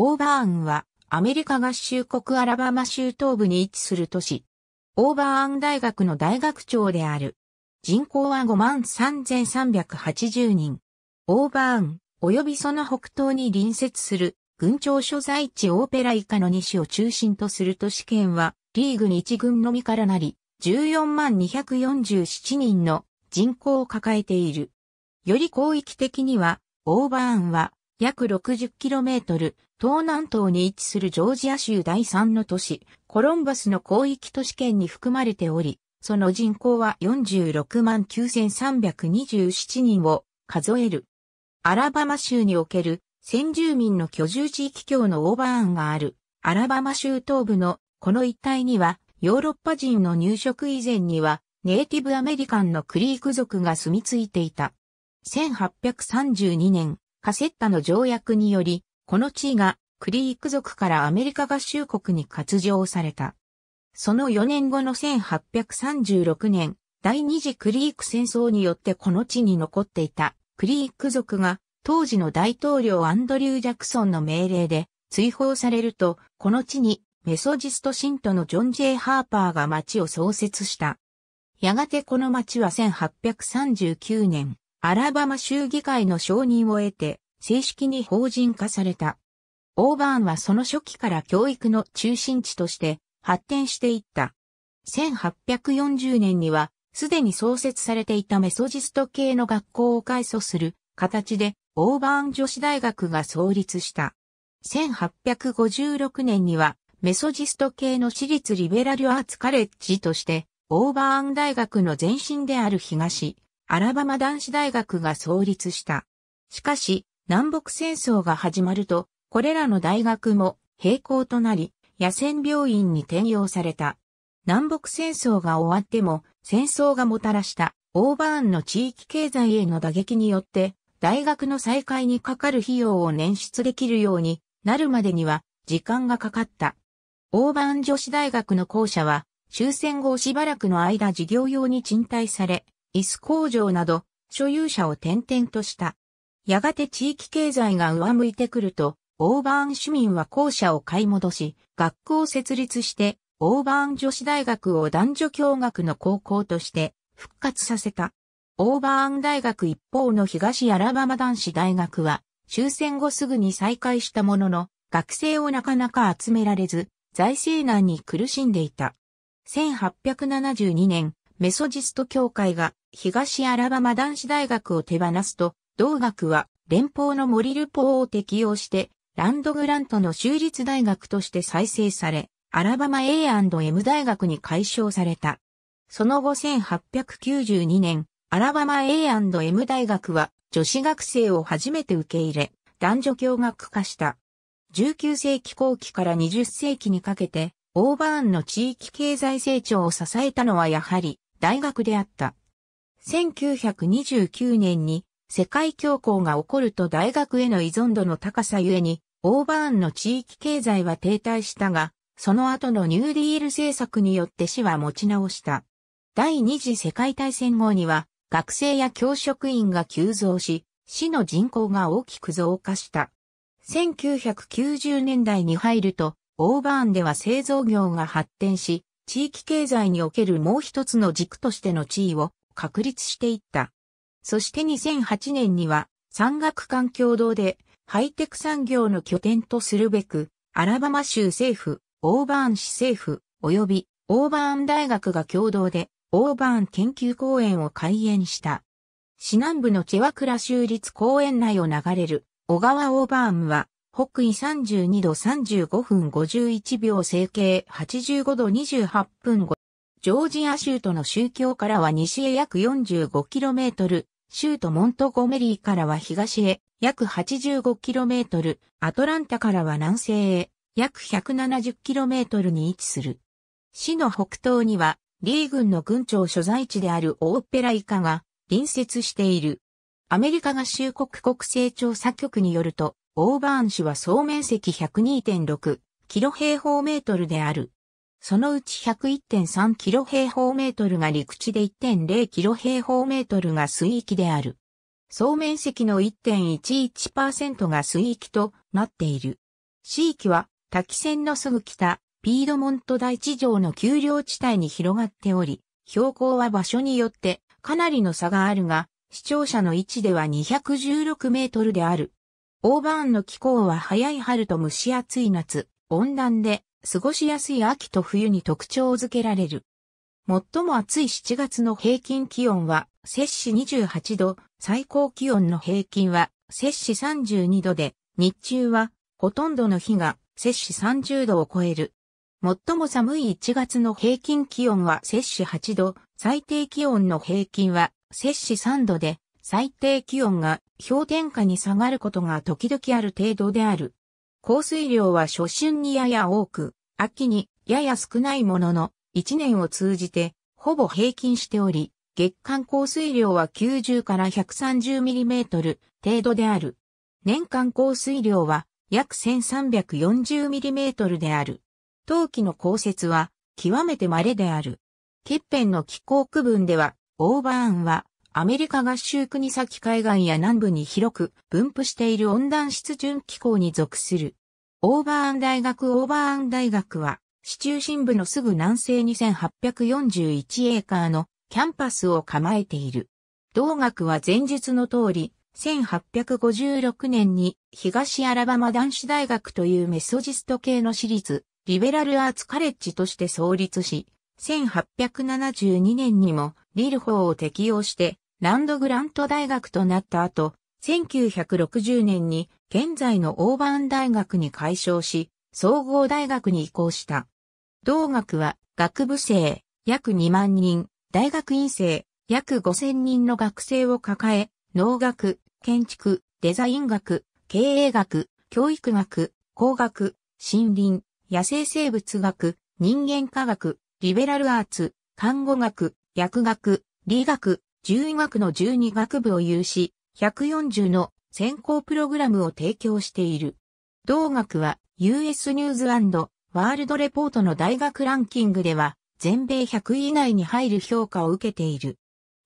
オーバーンはアメリカ合衆国アラバマ州東部に位置する都市。オーバーン大学の大学長である。人口は53,380人。オーバーン、及びその北東に隣接する、軍庁所在地オーペラ以下の西を中心とする都市圏は、リーグに1軍のみからなり、14万247人の人口を抱えている。より広域的には、オーバーンは、約 60km、東南東に位置するジョージア州第3の都市、コロンバスの広域都市圏に含まれており、その人口は46万9327人を数える。アラバマ州における先住民の居住地域境のオーバーンがあるアラバマ州東部のこの一帯にはヨーロッパ人の入植以前にはネイティブアメリカンのクリーク族が住み着いていた。1832年、カセッタの条約により、この地位がクリーク族からアメリカ合衆国に割譲された。その4年後の1836年、第二次クリーク戦争によってこの地に残っていたクリーク族が当時の大統領アンドリュー・ジャクソンの命令で追放されると、この地にメソジスト信徒のジョン・ジェイ・ハーパーが町を創設した。やがてこの町は1839年、アラバマ州議会の承認を得て、正式に法人化された。オーバーンはその初期から教育の中心地として発展していった。1840年には、すでに創設されていたメソジスト系の学校を開祖する形で、オーバーン女子大学が創立した。1856年には、メソジスト系の私立リベラルアーツカレッジとして、オーバーン大学の前身である東、アラバマ男子大学が創立した。しかし、南北戦争が始まると、これらの大学も並行となり、野戦病院に転用された。南北戦争が終わっても、戦争がもたらしたオーバーンの地域経済への打撃によって、大学の再開にかかる費用を捻出できるようになるまでには時間がかかった。オーバーン女子大学の校舎は終戦後しばらくの間事業用に賃貸され、椅子工場など、所有者を転々とした。やがて地域経済が上向いてくると、オーバーン市民は校舎を買い戻し、学校を設立して、オーバーン女子大学を男女共学の高校として復活させた。オーバーン大学一方の東アラバマ男子大学は終戦後すぐに再開したものの学生をなかなか集められず財政難に苦しんでいた。1872年メソジスト教会が東アラバマ男子大学を手放すと、同学は連邦のモリル法を適用して、ランドグラントの州立大学として再生され、アラバマ A&M 大学に改称された。その後1892年、アラバマ A&M 大学は女子学生を初めて受け入れ、男女共学化した。19世紀後期から20世紀にかけて、オーバーンの地域経済成長を支えたのはやはり、大学であった。1929年に世界恐慌が起こると大学への依存度の高さゆえに、オーバーンの地域経済は停滞したが、その後のニューディール政策によって市は持ち直した。第二次世界大戦後には、学生や教職員が急増し、市の人口が大きく増加した。1990年代に入ると、オーバーンでは製造業が発展し、地域経済におけるもう一つの軸としての地位を確立していった。そして2008年には山岳環共同でハイテク産業の拠点とするべく、アラバマ州政府、オーバーン市政府、及びオーバーン大学が共同でオーバーン研究公園を開園した。市南部のチェワクラ州立公園内を流れる小川オーバーンは北緯32度35分51秒整形85度28分5。ジョージア州都の宗教からは西へ約 45km、州都モントゴメリーからは東へ約 85km、アトランタからは南西へ約 170km に位置する。市の北東には、リー軍の軍庁所在地であるオーペライカが隣接している。アメリカ合衆国国勢調査局によると、オーバーン市は総面積102.6キロ平方メートルである。そのうち101.3キロ平方メートルが陸地で1.0キロ平方メートルが水域である。総面積の1.11%が水域となっている。市域は滝線のすぐ北、ピードモント大地上の丘陵地帯に広がっており、標高は場所によってかなりの差があるが、視聴者の位置では216メートルである。オーバーンの気候は早い春と蒸し暑い夏、温暖で過ごしやすい秋と冬に特徴づけられる。最も暑い7月の平均気温は摂氏28度、最高気温の平均は摂氏32度で、日中はほとんどの日が摂氏30度を超える。最も寒い1月の平均気温は摂氏8度、最低気温の平均は摂氏3度で、最低気温が氷点下に下がることが時々ある程度である。降水量は初春にやや多く、秋にやや少ないものの、1年を通じてほぼ平均しており、月間降水量は90から 130mm 程度である。年間降水量は約 1340mm である。冬季の降雪は極めて稀である。欠片の気候区分では、オーバーンはアメリカ合衆国先海岸や南部に広く分布している温暖湿潤気候に属する。オーバーアン大学オーバーアン大学は、市中心部のすぐ南西2841エーカーのキャンパスを構えている。同学は前述の通り、1856年に東アラバマ男子大学というメソジスト系の私立、リベラルアーツカレッジとして創立し、1872年にもリル法を適用してランドグラント大学となった後、1960年に現在のオーバーン大学に改称し、総合大学に移行した。同学は学部生約2万人、大学院生約5000人の学生を抱え、農学、建築、デザイン学、経営学、教育学、工学、森林、野生生物学、人間科学、リベラルアーツ、看護学、薬学、理学、獣医学の12学部を有し、140の専攻プログラムを提供している。同学は US ニュースワールドレポートの大学ランキングでは全米100位以内に入る評価を受けている。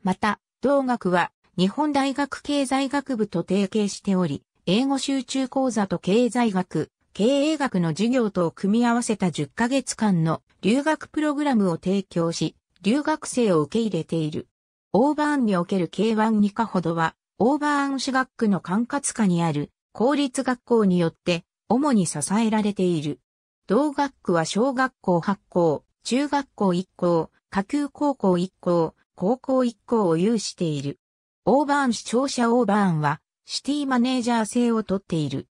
また、同学は日本大学経済学部と提携しており、英語集中講座と経済学、経営学の授業とを組み合わせた10ヶ月間の留学プログラムを提供し、留学生を受け入れている。オーバーンにおける K1 に課ほどは、オーバーン市学区の管轄下にある公立学校によって主に支えられている。同学区は小学校8校、中学校1校、下級高校1校、高校1校を有している。オーバーン市庁舎オーバーンはシティマネージャー制をとっている。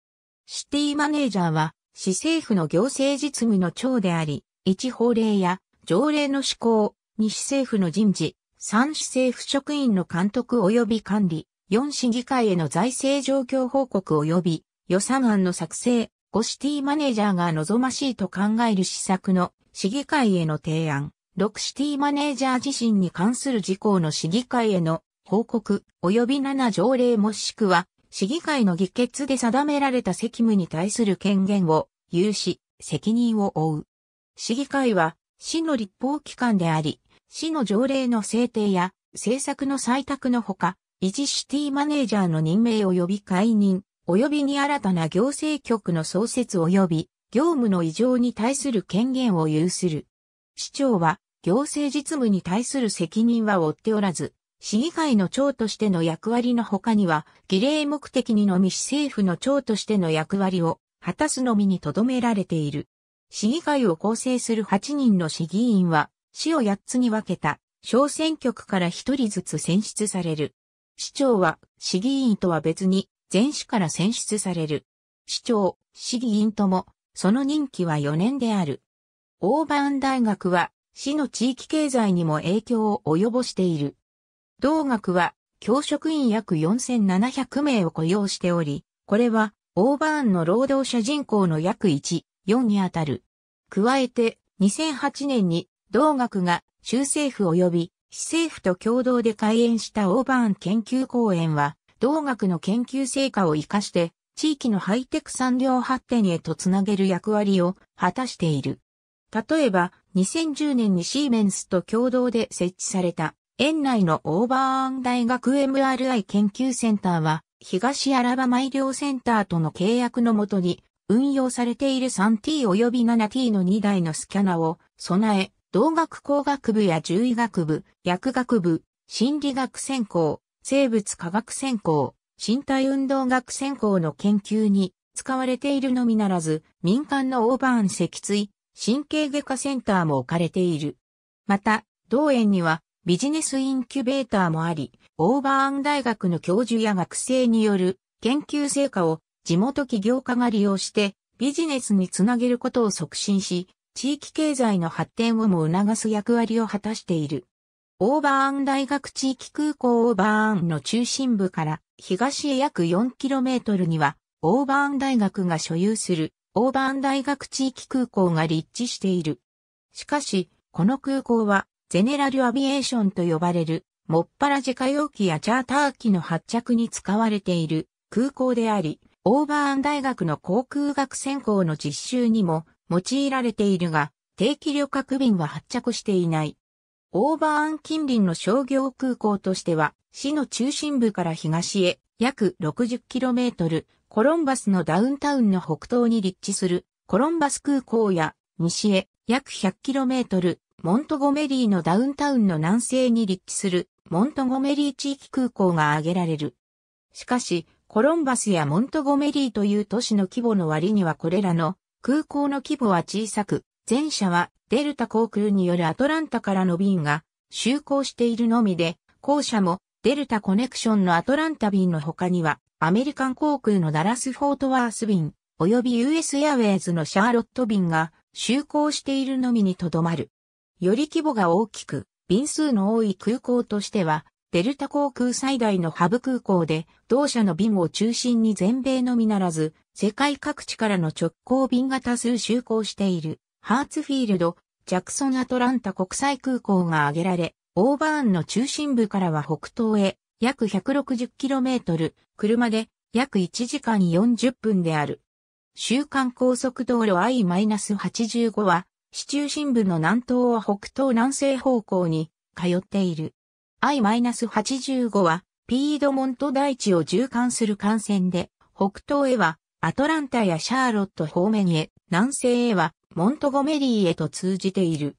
シティマネージャーは市政府の行政実務の長であり、一法令や条例の施行、西政府の人事、三市政府職員の監督及び管理、四市議会への財政状況報告及び予算案の作成、五シティマネージャーが望ましいと考える施策の市議会への提案、六シティマネージャー自身に関する事項の市議会への報告及び七条例もしくは市議会の議決で定められた責務に対する権限を有し、責任を負う。市議会は、市の立法機関であり、市の条例の制定や政策の採択のほか、維持シティマネージャーの任命及び解任、及びに新たな行政局の創設及び業務の異常に対する権限を有する。市長は行政実務に対する責任は負っておらず、市議会の長としての役割の他には、儀礼目的にのみ市政府の長としての役割を果たすのみに留められている。市議会を構成する8人の市議員は、市を8つに分けた小選挙区から1人ずつ選出される。市長は市議員とは別に全市から選出される。市長、市議員とも、その任期は4年である。オーバーン大学は市の地域経済にも影響を及ぼしている。同学は教職員約4700名を雇用しており、これはオーバーンの労働者人口の約1、4にあたる。加えて2008年に同学が州政府及び市政府と共同で開園したオーバーン研究公園は、同学の研究成果を活かして、地域のハイテク産業発展へとつなげる役割を果たしている。例えば、2010年にシーメンスと共同で設置された、園内のオーバーン大学 MRI 研究センターは、東アラバマ医療センターとの契約のもとに、運用されている 3T 及び 7T の2台のスキャナを備え、同学工学部や獣医学部、薬学部、心理学専攻、生物科学専攻、身体運動学専攻の研究に使われているのみならず、民間のオーバーン脊椎、神経外科センターも置かれている。また、同園にはビジネスインキュベーターもあり、オーバーン大学の教授や学生による研究成果を地元起業家が利用してビジネスにつなげることを促進し、地域経済の発展をも促す役割を果たしている。オーバーン大学地域空港オーバーンの中心部から東へ約 4km にはオーバーン大学が所有するオーバーン大学地域空港が立地している。しかし、この空港はゼネラルアビエーションと呼ばれるもっぱら自家用機やチャーター機の発着に使われている空港であり、オーバーン大学の航空学専攻の実習にも用いられているが、定期旅客便は発着していない。オーバーアン近隣の商業空港としては、市の中心部から東へ約 60km、コロンバスのダウンタウンの北東に立地するコロンバス空港や西へ約 100km、モントゴメリーのダウンタウンの南西に立地するモントゴメリー地域空港が挙げられる。しかし、コロンバスやモントゴメリーという都市の規模の割にはこれらの空港の規模は小さく、前者はデルタ航空によるアトランタからの便が就航しているのみで、後者もデルタコネクションのアトランタ便の他には、アメリカン航空のダラス・フォートワース便、及び US エアウェイズのシャーロット便が就航しているのみにとどまる。より規模が大きく、便数の多い空港としては、デルタ航空最大のハブ空港で、同社の便を中心に全米のみならず、世界各地からの直行便が多数就航している、ハーツフィールド、ジャクソンアトランタ国際空港が挙げられ、オーバーンの中心部からは北東へ、約 160km、車で約1時間40分である。週間高速道路 I-85 は、市中心部の南東は北東南西方向に通っている。I-85 は、ピードモント大地を縦貫する幹線で、北東へは、アトランタやシャーロット方面へ、南西へは、モントゴメリーへと通じている。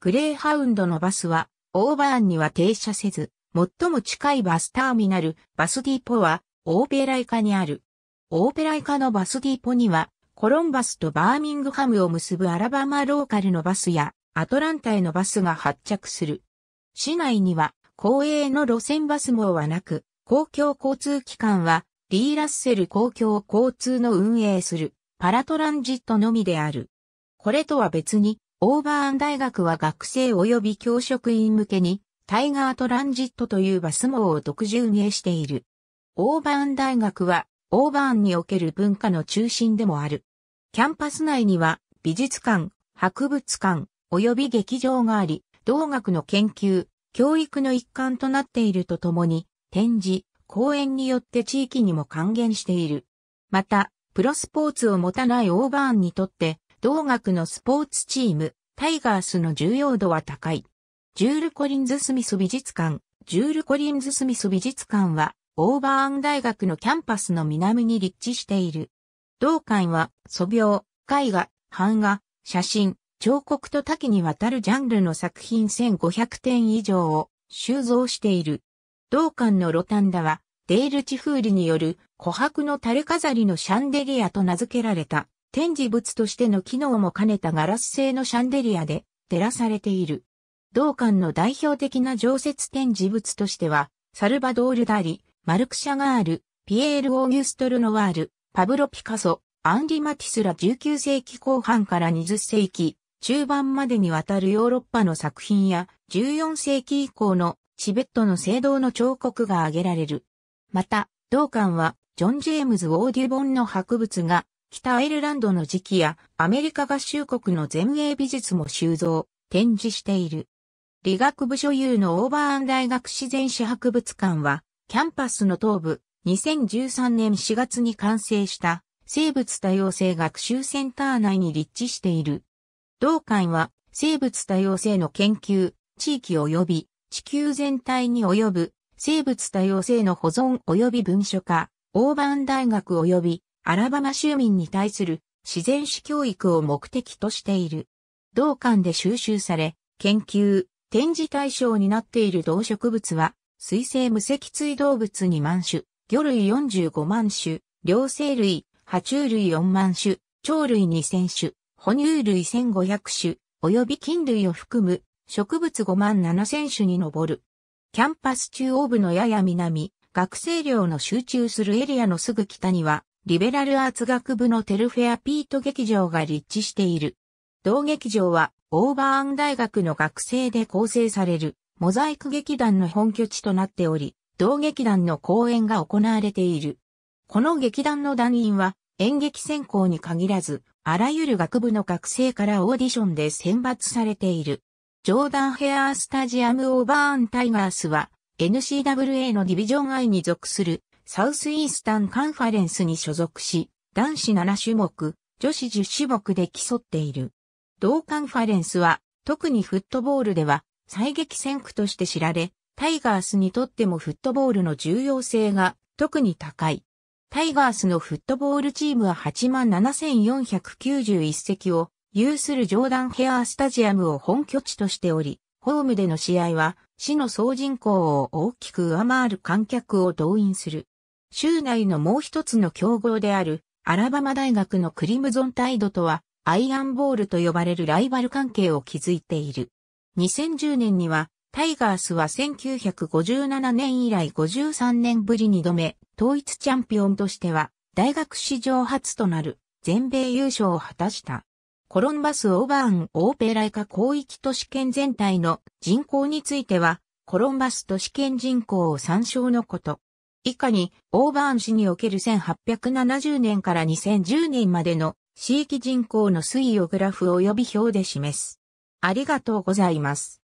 グレーハウンドのバスは、オーバーンには停車せず、最も近いバスターミナル、バスディポは、オーペライカにある。オーペライカのバスディポには、コロンバスとバーミングハムを結ぶアラバマローカルのバスや、アトランタへのバスが発着する。市内には、公営の路線バス網はなく、公共交通機関は、リー・ラッセル公共交通の運営するパラトランジットのみである。これとは別に、オーバーン大学は学生及び教職員向けに、タイガートランジットというバス網を独自運営している。オーバーン大学は、オーバーンにおける文化の中心でもある。キャンパス内には、美術館、博物館、及び劇場があり、同学の研究、教育の一環となっているとともに、展示、講演によって地域にも還元している。また、プロスポーツを持たないオーバーンにとって、同学のスポーツチーム、タイガースの重要度は高い。ジュール・コリンズ・スミス美術館、ジュール・コリンズ・スミス美術館は、オーバーン大学のキャンパスの南に立地している。同館は、素描、絵画、版画、写真、彫刻と多岐にわたるジャンルの作品1500点以上を収蔵している。同館のロタンダは、デール・チフールによる琥珀の垂れ飾りのシャンデリアと名付けられた展示物としての機能も兼ねたガラス製のシャンデリアで照らされている。同館の代表的な常設展示物としては、サルバドール・ダリ、マルク・シャガール、ピエール・オーギュストル・ノワール、パブロ・ピカソ、アンリ・マティスら19世紀後半から20世紀中盤までにわたるヨーロッパの作品や14世紀以降のチベットの聖堂の彫刻が挙げられる。また、同館はジョン・ジェームズ・オーデュボンの博物が北アイルランドの時期やアメリカ合衆国の前衛美術も収蔵、展示している。理学部所有のオーバーアン大学自然史博物館はキャンパスの東部2013年4月に完成した生物多様性学習センター内に立地している。同館は生物多様性の研究、地域及び地球全体に及ぶ生物多様性の保存及び文書化、オーバン大学及びアラバマ州民に対する自然史教育を目的としている。同館で収集され、研究、展示対象になっている動植物は、水生無脊椎動物2万種、魚類45万種、両生類、爬虫類4万種、鳥類2000種、哺乳類1500種、及び菌類を含む植物5万7000種に上る。キャンパス中央部のやや南、学生寮の集中するエリアのすぐ北には、リベラルアーツ学部のテルフェアピート劇場が立地している。同劇場は、オーバーン大学の学生で構成される、モザイク劇団の本拠地となっており、同劇団の公演が行われている。この劇団の団員は、演劇専攻に限らず、あらゆる学部の学生からオーディションで選抜されている。ジョーダンヘアースタジアムオーバーンタイガースは n c w a のディビジョン I に属するサウスイースタンカンファレンスに所属し、男子7種目、女子10種目で競っている。同カンファレンスは特にフットボールでは最激戦区として知られ、タイガースにとってもフットボールの重要性が特に高い。タイガースのフットボールチームは87,491席を有するジョーダンヘアースタジアムを本拠地としており、ホームでの試合は市の総人口を大きく上回る観客を動員する。州内のもう一つの競合であるアラバマ大学のクリムゾンタイドとはアイアンボールと呼ばれるライバル関係を築いている。2010年にはタイガースは1957年以来53年ぶり2度目、統一チャンピオンとしては、大学史上初となる全米優勝を果たした。コロンバス・オーバーン・オーペライカ広域都市圏全体の人口については、コロンバス都市圏人口を参照のこと。以下に、オーバーン市における1870年から2010年までの地域人口の推移をグラフ及び表で示す。ありがとうございます。